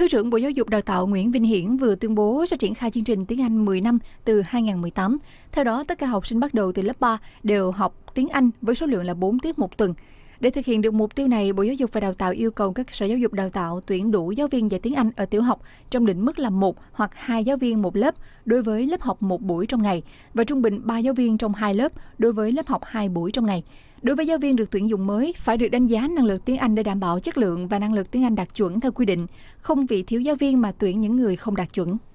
Thứ trưởng Bộ Giáo dục Đào tạo Nguyễn Vinh Hiển vừa tuyên bố sẽ triển khai chương trình tiếng Anh 10 năm từ 2018. Theo đó, tất cả học sinh bắt đầu từ lớp 3 đều học tiếng Anh với số lượng là 4 tiết một tuần. Để thực hiện được mục tiêu này, Bộ Giáo dục và Đào tạo yêu cầu các sở giáo dục đào tạo tuyển đủ giáo viên dạy tiếng Anh ở tiểu học trong định mức là một hoặc hai giáo viên một lớp đối với lớp học một buổi trong ngày và trung bình ba giáo viên trong hai lớp đối với lớp học hai buổi trong ngày. Đối với giáo viên được tuyển dụng mới, phải được đánh giá năng lực tiếng Anh để đảm bảo chất lượng và năng lực tiếng Anh đạt chuẩn theo quy định, không vì thiếu giáo viên mà tuyển những người không đạt chuẩn.